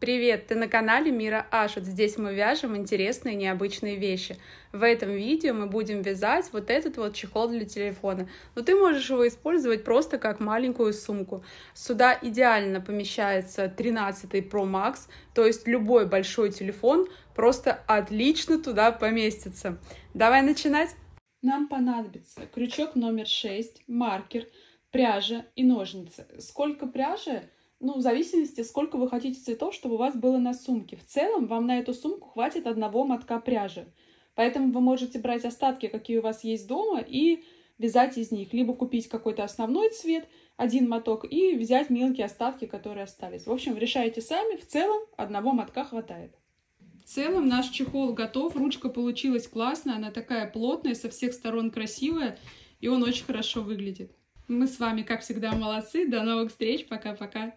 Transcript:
Привет! Ты на канале Мира Ашут. Здесь мы вяжем интересные необычные вещи. В этом видео мы будем вязать вот этот вот чехол для телефона. Но ты можешь его использовать просто как маленькую сумку. Сюда идеально помещается 13 Pro Max, то есть любой большой телефон просто отлично туда поместится. Давай начинать! Нам понадобится крючок номер 6, маркер, пряжа и ножницы. Сколько пряжи? ну, в зависимости, сколько вы хотите цветов, чтобы у вас было на сумке. В целом, вам на эту сумку хватит одного мотка пряжи. Поэтому вы можете брать остатки, какие у вас есть дома, и вязать из них. Либо купить какой-то основной цвет, один моток, и взять мелкие остатки, которые остались. В общем, решаете сами. В целом, одного мотка хватает. В целом наш чехол готов. Ручка получилась классная. Она такая плотная, со всех сторон красивая. И он очень хорошо выглядит. Мы с вами, как всегда, молодцы. До новых встреч. Пока-пока.